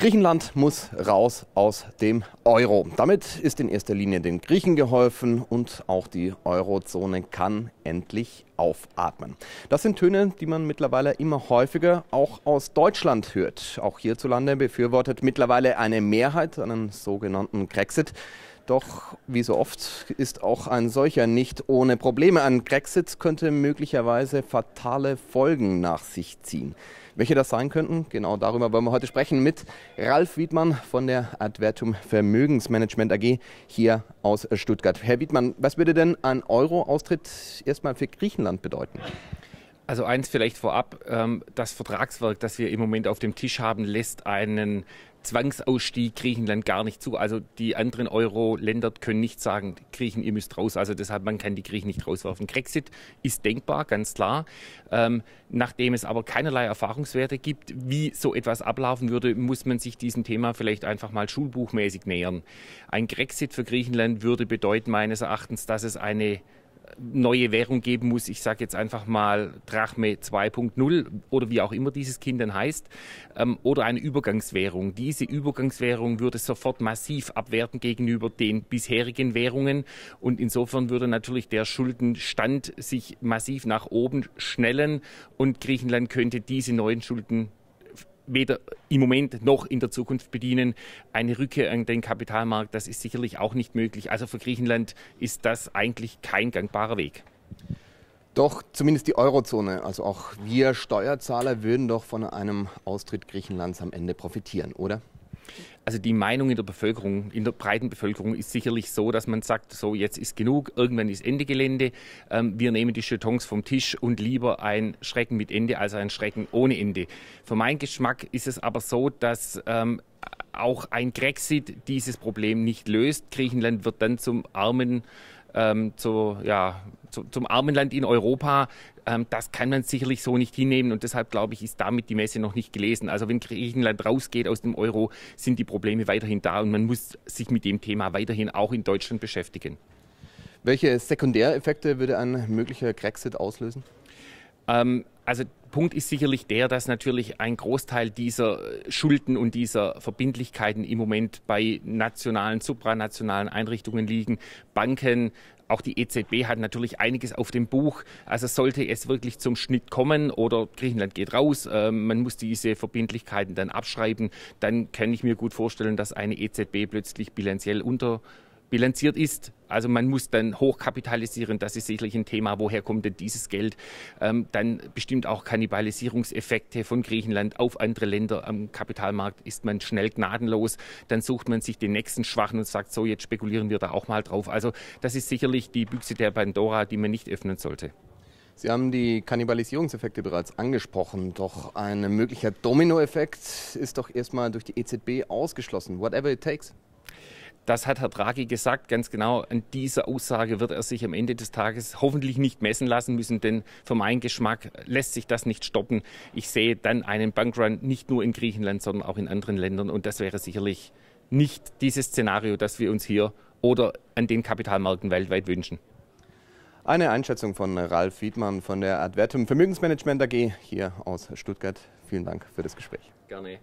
Griechenland muss raus aus dem Euro. Damit ist in erster Linie den Griechen geholfen und auch die Eurozone kann endlich aufatmen. Das sind Töne, die man mittlerweile immer häufiger auch aus Deutschland hört. Auch hierzulande befürwortet mittlerweile eine Mehrheit einen sogenannten Grexit. Doch wie so oft ist auch ein solcher nicht ohne Probleme. Ein Grexit könnte möglicherweise fatale Folgen nach sich ziehen. Welche das sein könnten, genau darüber wollen wir heute sprechen mit Ralf Wiedmann von der Advertum Vermögensmanagement AG hier aus Stuttgart. Herr Wiedmann, was würde denn ein Euro-Austritt erstmal für Griechenland bedeuten? Also eins vielleicht vorab, ähm, das Vertragswerk, das wir im Moment auf dem Tisch haben, lässt einen Zwangsausstieg Griechenland gar nicht zu. Also die anderen Euro-Länder können nicht sagen, Griechen, ihr müsst raus. Also deshalb, man kann die Griechen nicht rauswerfen. Grexit ist denkbar, ganz klar. Ähm, nachdem es aber keinerlei Erfahrungswerte gibt, wie so etwas ablaufen würde, muss man sich diesem Thema vielleicht einfach mal schulbuchmäßig nähern. Ein Grexit für Griechenland würde bedeuten meines Erachtens, dass es eine neue Währung geben muss. Ich sage jetzt einfach mal Drachme 2.0 oder wie auch immer dieses Kind dann heißt, ähm, oder eine Übergangswährung. Diese Übergangswährung würde sofort massiv abwerten gegenüber den bisherigen Währungen und insofern würde natürlich der Schuldenstand sich massiv nach oben schnellen und Griechenland könnte diese neuen Schulden weder im Moment noch in der Zukunft bedienen. Eine Rückkehr an den Kapitalmarkt, das ist sicherlich auch nicht möglich. Also für Griechenland ist das eigentlich kein gangbarer Weg. Doch zumindest die Eurozone, also auch wir Steuerzahler würden doch von einem Austritt Griechenlands am Ende profitieren, oder? Also die Meinung in der Bevölkerung, in der breiten Bevölkerung ist sicherlich so, dass man sagt, so jetzt ist genug, irgendwann ist Ende Gelände, ähm, wir nehmen die Chetons vom Tisch und lieber ein Schrecken mit Ende als ein Schrecken ohne Ende. Für meinen Geschmack ist es aber so, dass ähm, auch ein Grexit dieses Problem nicht löst. Griechenland wird dann zum armen ähm, zu, ja, zu, zum armen Land in Europa, ähm, das kann man sicherlich so nicht hinnehmen. Und deshalb, glaube ich, ist damit die Messe noch nicht gelesen. Also wenn Griechenland rausgeht aus dem Euro, sind die Probleme weiterhin da und man muss sich mit dem Thema weiterhin auch in Deutschland beschäftigen. Welche Sekundäreffekte würde ein möglicher Grexit auslösen? Ähm, also Punkt ist sicherlich der, dass natürlich ein Großteil dieser äh, Schulden und dieser Verbindlichkeiten im Moment bei nationalen, supranationalen Einrichtungen liegen. Banken, auch die EZB hat natürlich einiges auf dem Buch. Also sollte es wirklich zum Schnitt kommen oder Griechenland geht raus, äh, man muss diese Verbindlichkeiten dann abschreiben, dann kann ich mir gut vorstellen, dass eine EZB plötzlich bilanziell unter bilanziert ist. Also man muss dann hochkapitalisieren, das ist sicherlich ein Thema, woher kommt denn dieses Geld? Ähm, dann bestimmt auch Kannibalisierungseffekte von Griechenland auf andere Länder. Am Kapitalmarkt ist man schnell gnadenlos, dann sucht man sich den nächsten Schwachen und sagt, so jetzt spekulieren wir da auch mal drauf. Also das ist sicherlich die Büchse der Pandora, die man nicht öffnen sollte. Sie haben die Kannibalisierungseffekte bereits angesprochen, doch ein möglicher Dominoeffekt ist doch erstmal durch die EZB ausgeschlossen, whatever it takes das hat Herr Draghi gesagt, ganz genau. An dieser Aussage wird er sich am Ende des Tages hoffentlich nicht messen lassen müssen, denn für meinen Geschmack lässt sich das nicht stoppen. Ich sehe dann einen Bankrun nicht nur in Griechenland, sondern auch in anderen Ländern. Und das wäre sicherlich nicht dieses Szenario, das wir uns hier oder an den Kapitalmärkten weltweit wünschen. Eine Einschätzung von Ralf Wiedmann von der Advertum Vermögensmanagement AG hier aus Stuttgart. Vielen Dank für das Gespräch. Gerne.